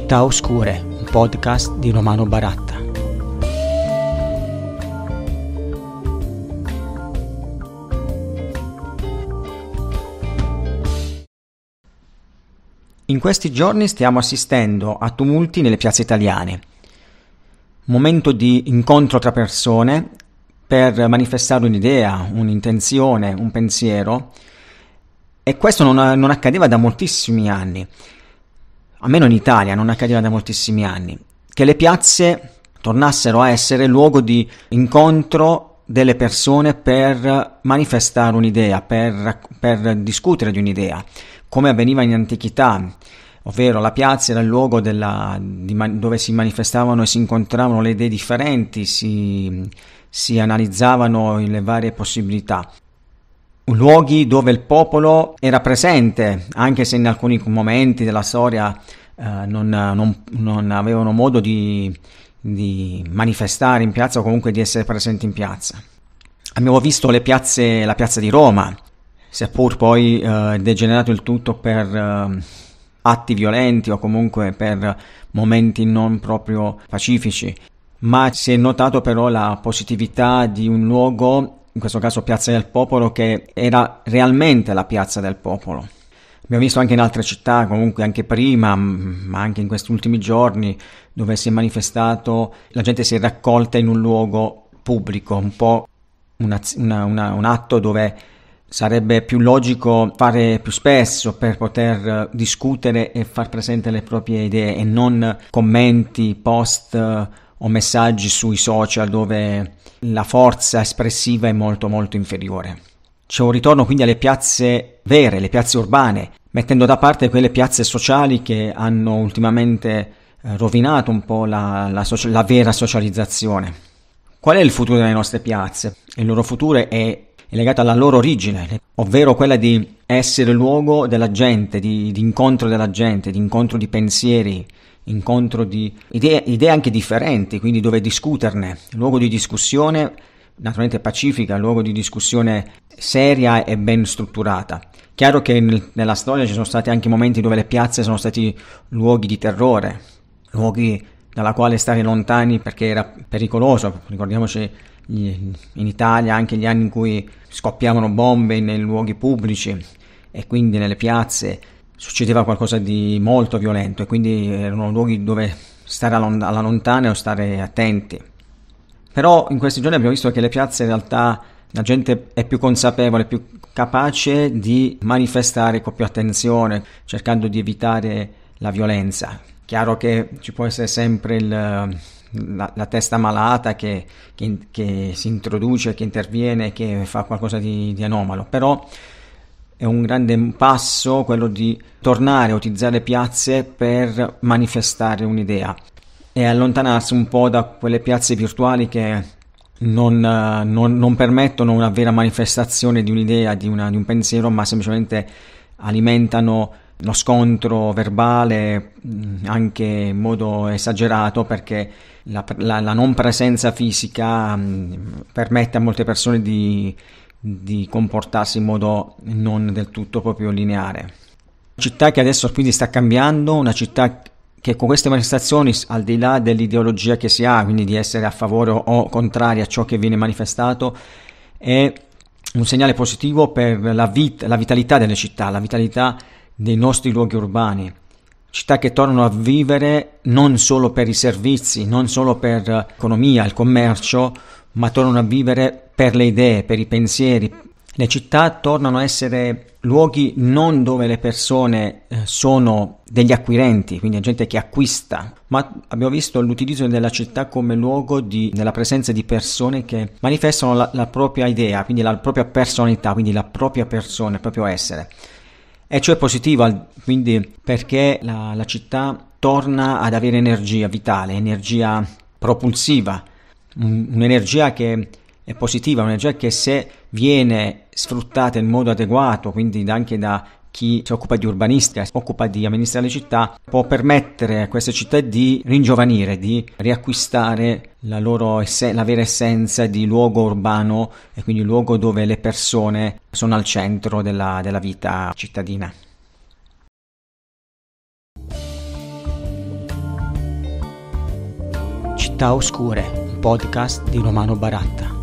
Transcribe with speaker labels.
Speaker 1: Città Oscure, un podcast di Romano Baratta. In questi giorni stiamo assistendo a tumulti nelle piazze italiane, momento di incontro tra persone per manifestare un'idea, un'intenzione, un pensiero e questo non, non accadeva da moltissimi anni almeno in Italia non accadeva da moltissimi anni, che le piazze tornassero a essere luogo di incontro delle persone per manifestare un'idea, per, per discutere di un'idea, come avveniva in antichità ovvero la piazza era il luogo della, di, dove si manifestavano e si incontravano le idee differenti, si, si analizzavano le varie possibilità luoghi dove il popolo era presente, anche se in alcuni momenti della storia eh, non, non, non, avevano modo di, di, manifestare in piazza o comunque di essere presenti in piazza. Abbiamo visto piazze, la piazza di Roma, seppur poi eh, degenerato il tutto per eh, atti violenti o comunque per momenti non proprio pacifici ma si è notato però la positività di un luogo in questo caso Piazza del Popolo, che era realmente la Piazza del Popolo. Abbiamo visto anche in altre città, comunque anche prima, ma anche in questi ultimi giorni, dove si è manifestato, la gente si è raccolta in un luogo pubblico, un po' una, una, una, un atto dove sarebbe più logico fare più spesso per poter discutere e far presente le proprie idee e non commenti, post o messaggi sui social dove la forza espressiva è molto molto inferiore. C'è un ritorno quindi alle piazze vere, le piazze urbane, mettendo da parte quelle piazze sociali che hanno ultimamente eh, rovinato un po' la, la, socia- la vera socializzazione. Qual è il futuro delle nostre piazze? Il loro futuro è legato alla loro origine, ovvero quella di essere luogo della gente, di, di incontro della gente, di incontro di pensieri, incontro di idee, idee anche differenti, quindi dove discuterne, luogo di discussione naturalmente pacifica, luogo di discussione seria e ben strutturata. Chiaro che nel, nella storia ci sono stati anche momenti dove le piazze sono stati luoghi di terrore, luoghi dalla quale stare lontani perché era pericoloso. Ricordiamoci in Italia anche gli anni in cui scoppiavano bombe nei luoghi pubblici e quindi nelle piazze succedeva qualcosa di molto violento e quindi erano luoghi dove stare alla lontana o stare attenti. Però in questi giorni abbiamo visto che le piazze in realtà la gente è più consapevole, più capace di manifestare con più attenzione, cercando di evitare la violenza. Chiaro che ci può essere sempre il, la, la, testa malata che, che, che, si introduce, che interviene, che fa qualcosa di, di anomalo, però è un grande passo quello di tornare a utilizzare piazze per manifestare un'idea e allontanarsi un po' da quelle piazze virtuali che non, eh, non, non permettono una vera manifestazione di un'idea, di, una, di un pensiero, ma semplicemente alimentano lo scontro verbale mm, anche in modo esagerato perché la, la, la non presenza fisica mh, mm, permette a molte persone di di comportarsi in modo non del tutto proprio lineare. Una città che adesso quindi sta cambiando, una città che con queste manifestazioni, al di là dell'ideologia che si ha, quindi di essere a favore o contrari a ciò che viene manifestato, è un segnale positivo per la, vit- la vitalità delle città, la vitalità dei nostri luoghi urbani. Città che tornano a vivere non solo per i servizi, non solo per l'economia, il commercio, ma tornano a vivere per le idee, per i pensieri. Le città tornano a essere luoghi non dove le persone eh, sono degli acquirenti, quindi gente che acquista, ma abbiamo visto l'utilizzo della città come luogo di, della presenza di persone che manifestano la, la propria idea, quindi la propria personalità, quindi la propria persona, il proprio essere. E ciò è positivo, quindi perché la, la città torna ad avere energia vitale, energia propulsiva, un'energia che è positiva, un'energia che se viene sfruttata in modo adeguato, quindi anche da chi si occupa di urbanistica, si occupa di amministrare le città, può permettere a queste città di ringiovanire, di riacquistare la, loro esse, la vera essenza di luogo urbano e quindi luogo dove le persone sono al centro della, della vita cittadina. Città Oscure, podcast di Romano Baratta.